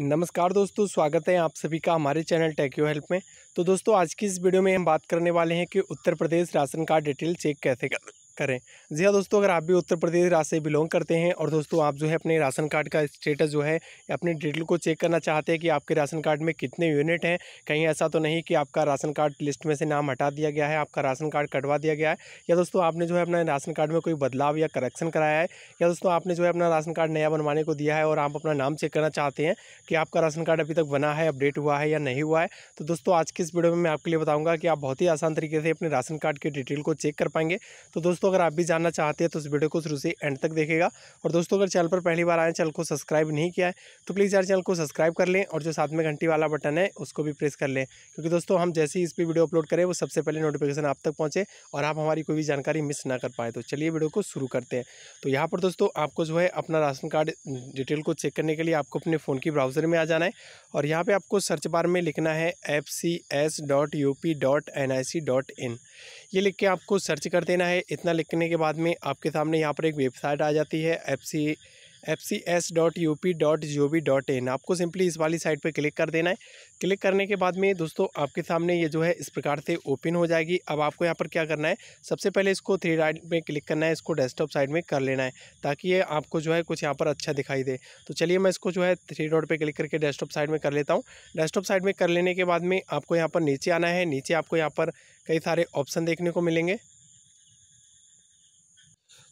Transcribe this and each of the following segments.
नमस्कार दोस्तों स्वागत है आप सभी का हमारे चैनल टेक्यो हेल्प में तो दोस्तों आज की इस वीडियो में हम बात करने वाले हैं कि Uttar Pradesh ration card detail check कैसे कर करें जी हाँ दोस्तों अगर आप भी उत्तर प्रदेश राज्य से बिलोंग करते हैं और दोस्तों आप जो है अपने राशन कार्ड का स्टेटस जो है अपने डिटेल को चेक करना चाहते हैं कि आपके राशन कार्ड में कितने यूनिट हैं कहीं ऐसा तो नहीं कि आपका राशन कार्ड लिस्ट में से नाम हटा दिया गया है आपका राशन कार्ड कटवा दिया गया है या दोस्तों आपने जो है अपना राशन कार्ड में कोई बदलाव या करेक्शन कराया है या दोस्तों आपने जो है अपना राशन कार्ड नया बनवाने को दिया है और आप अपना नाम चेक करना चाहते हैं कि आपका राशन कार्ड अभी तक बना है अपडेट हुआ है या नहीं हुआ है तो दोस्तों आज की इस वीडियो में मैं आपके लिए बताऊँगा कि आप बहुत ही आसान तरीके से अपने राशन कार्ड की डिटेल को चेक कर पाएंगे तो दोस्तों दोस्तों अगर आप भी जानना चाहते हैं तो इस वीडियो को शुरू से एंड तक देखेगा और दोस्तों अगर चैनल पर पहली बार आए चैनल को सब्सक्राइब नहीं किया है तो प्लीज़ यार चैनल को सब्सक्राइब कर लें और जो साथ में घंटी वाला बटन है उसको भी प्रेस कर लें क्योंकि दोस्तों हम जैसे ही इस पर वीडियो अपलोड करें वो सबसे पहले नोटिफिकेशन आप तक पहुँचे और आप हमारी कोई भी जानकारी मिस ना कर पाए तो चलिए वीडियो को शुरू करते हैं तो यहाँ पर दोस्तों आपको जो है अपना राशन कार्ड डिटेल को चेक करने के लिए आपको अपने फ़ोन की ब्राउज़र में आ जाना है और यहाँ पर आपको सर्च बार में लिखना है F C S dot U P dot N I C dot in ये लिख के आपको सर्च कर देना है इतना लिखने के बाद में आपके सामने यहाँ पर एक वेबसाइट आ जाती है F F C S dot U P dot G O V dot in आपको सिंपली इस वाली साइट पर क्लिक कर देना है क्लिक करने के बाद में दोस्तों आपके सामने ये जो है इस प्रकार से ओपन हो जाएगी अब आपको यहाँ पर क्या करना है सबसे पहले इसको थ्री राइट में क्लिक करना है इसको डेस्कटॉप साइड में कर लेना है ताकि ये आपको जो है कुछ यहाँ पर अच्छा दिखाई दे तो चलिए मैं इसको जो है थ्री डॉट पर क्लिक करके डेस्कटॉप साइड में कर लेता हूँ डेस्कटॉप साइड में कर लेने के बाद में आपको यहाँ पर नीचे आना है नीचे आपको यहाँ पर कई सारे ऑप्शन देखने को मिलेंगे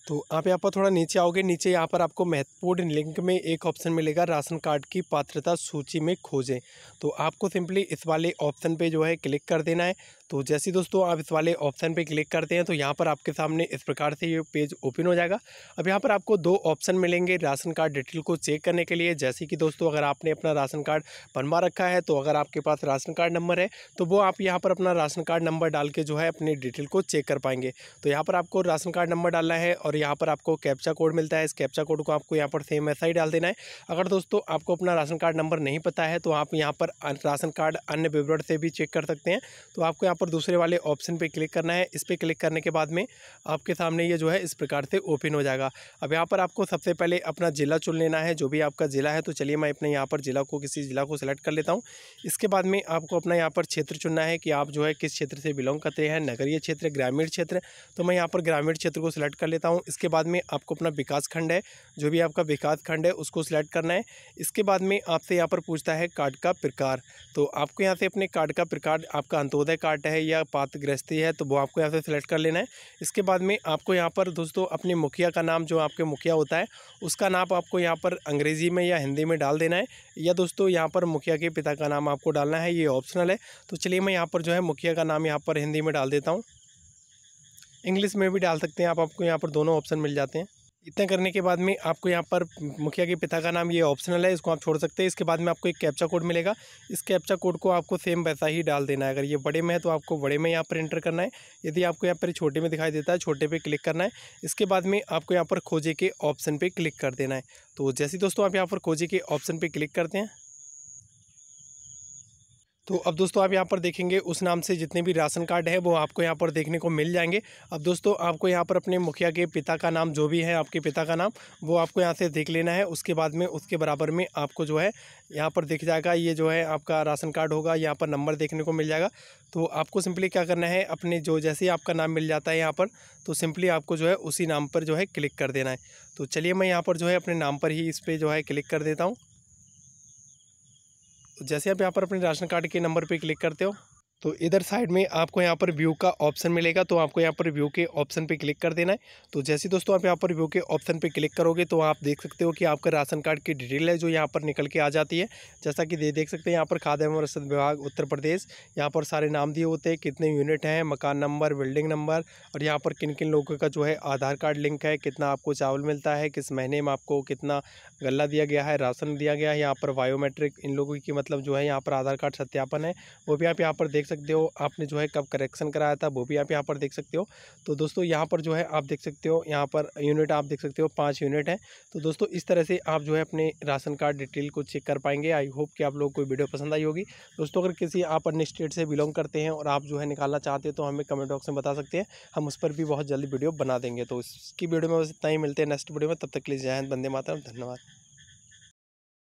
तो आप यहाँ पर थोड़ा नीचे आओगे नीचे यहाँ पर आपको महत्वपूर्ण लिंक में एक ऑप्शन मिलेगा राशन कार्ड की पात्रता सूची में खोजें तो आपको सिंपली इस वाले ऑप्शन पे जो है क्लिक कर देना है तो जैसे दोस्तों आप इस वाले ऑप्शन पे क्लिक करते हैं तो यहाँ पर आपके सामने इस प्रकार से ये पेज ओपन हो जाएगा अब यहाँ पर आपको दो ऑप्शन मिलेंगे राशन कार्ड डिटेल को चेक करने के लिए जैसे कि दोस्तों अगर आपने अपना राशन कार्ड बनवा रखा है तो अगर आपके पास राशन कार्ड नंबर है तो वो आप यहाँ पर अपना राशन कार्ड नंबर डाल के जो है अपनी डिटेल को चेक कर पाएंगे तो यहाँ पर आपको राशन कार्ड नंबर डालना है और यहाँ पर आपको कैप्चा कोड मिलता है इस कैप्चा कोड को आपको यहाँ पर सेम ऐसा ही डाल देना है अगर दोस्तों आपको अपना राशन कार्ड नंबर नहीं पता है तो आप यहाँ पर राशन कार्ड अन्य विवरण से भी चेक कर सकते हैं तो आपको यहाँ पर दूसरे वाले ऑप्शन पे क्लिक करना है इस पर क्लिक करने के बाद में आपके सामने ये जो है इस प्रकार से ओपन हो जाएगा अब यहाँ पर आपको सबसे पहले अपना ज़िला चुन लेना है जो भी आपका ज़िला है तो चलिए मैं अपने यहाँ पर ज़िला को किसी ज़िला को सिलेक्ट कर लेता हूँ इसके बाद में आपको अपना यहाँ पर क्षेत्र चुनना है कि आप जो है किस क्षेत्र से बिलोंग करते हैं नगरीय क्षेत्र ग्रामीण क्षेत्र तो मैं यहाँ पर ग्रामीण क्षेत्र को सिलेक्ट कर लेता हूँ इसके बाद में आपको अपना विकास खंड है जो भी आपका विकास खंड है उसको सिलेक्ट करना है इसके बाद में आपसे यहाँ पर पूछता है कार्ड का प्रकार तो आपको यहाँ से अपने कार्ड का प्रकार आपका अंतोदय कार्ड पार्ट है या पात गृहस्थी है तो वो आपको यहाँ से सिलेक्ट कर लेना है इसके बाद में आपको यहाँ पर दोस्तों अपने मुखिया का नाम जो आपके मुखिया होता है उसका नाम आपको यहाँ पर अंग्रेजी में या हिंदी में डाल देना है या दोस्तों यहाँ पर मुखिया के पिता का नाम आपको डालना है ये ऑप्शनल है तो चलिए मैं यहाँ पर जो है मुखिया का नाम यहाँ पर हिंदी में डाल देता हूँ इंग्लिश में भी डाल सकते हैं आप आपको यहाँ पर दोनों ऑप्शन मिल जाते हैं इतना करने के बाद में आपको यहाँ पर मुखिया के पिता का नाम ये ऑप्शनल है इसको आप छोड़ सकते हैं इसके बाद में आपको एक कैप्चा कोड मिलेगा इस कैप्चा कोड को आपको सेम वैसा ही डाल देना है अगर ये बड़े में है तो आपको बड़े में यहाँ पर एंटर करना है यदि आपको यहाँ पर छोटे में दिखाई देता है छोटे पर क्लिक करना है इसके बाद में आपको यहाँ पर खोजे के ऑप्शन पर क्लिक कर देना है तो जैसे दोस्तों आप यहाँ पर खोजे के ऑप्शन पर क्लिक करते हैं तो अब दोस्तों आप यहाँ पर देखेंगे उस नाम से जितने भी राशन कार्ड है वो आपको यहाँ पर देखने को मिल जाएंगे अब दोस्तों आपको यहाँ पर अपने मुखिया के पिता का नाम जो भी है आपके पिता का नाम वो आपको यहाँ से देख लेना है उसके बाद में उसके बराबर में आपको जो है यहाँ पर दिख जाएगा ये जो है आपका राशन कार्ड होगा यहाँ पर नंबर देखने को मिल जाएगा तो आपको सिंपली क्या करना है अपने जो जैसे ही आपका नाम मिल जाता है यहाँ पर तो सिंपली आपको जो है उसी नाम पर जो है क्लिक कर देना है तो चलिए मैं यहाँ पर जो है अपने नाम पर ही इस पर जो है क्लिक कर देता हूँ जैसे आप यहाँ पर अपने राशन कार्ड के नंबर पर क्लिक करते हो तो इधर साइड में आपको यहाँ पर व्यू का ऑप्शन मिलेगा तो आपको यहाँ पर व्यू के ऑप्शन पे क्लिक कर देना है तो जैसे दोस्तों आप यहाँ पर व्यू के ऑप्शन पे क्लिक करोगे तो आप देख सकते हो कि आपका राशन कार्ड की डिटेल है जो यहाँ पर निकल के आ जाती है जैसा कि दे देख सकते हैं यहाँ पर खाद्य एवं रसद विभाग उत्तर प्रदेश यहाँ पर सारे नाम दिए होते हैं कितने यूनिट हैं मकान नंबर बिल्डिंग नंबर और यहाँ पर किन किन लोगों का जो है आधार कार्ड लिंक है कितना आपको चावल मिलता है किस महीने में आपको कितना गला दिया गया है राशन दिया गया है यहाँ पर बायोमेट्रिक इन लोगों की मतलब जो है यहाँ पर आधार कार्ड सत्यापन है वो भी आप यहाँ पर देख सकते सकते हो आपने जो है कब करेक्शन कराया था वो भी आप यहाँ पर देख सकते हो तो दोस्तों यहाँ पर जो है आप देख सकते हो यहाँ पर यूनिट आप देख सकते हो पाँच यूनिट है तो दोस्तों इस तरह से आप जो है अपने राशन कार्ड डिटेल को चेक कर पाएंगे आई होप कि आप लोग को वीडियो पसंद आई होगी दोस्तों अगर किसी आप अन्य स्टेट से बिलोंग करते हैं और आप जो है निकालना चाहते हैं तो हमें कमेंट बॉक्स में बता सकते हैं हम उस पर भी बहुत जल्दी वीडियो बना देंगे तो इसकी वीडियो में बस इतना ही मिलते हैं नेक्स्ट वीडियो में तब तक के लिए जय हिंद बंदे मातरम धन्यवाद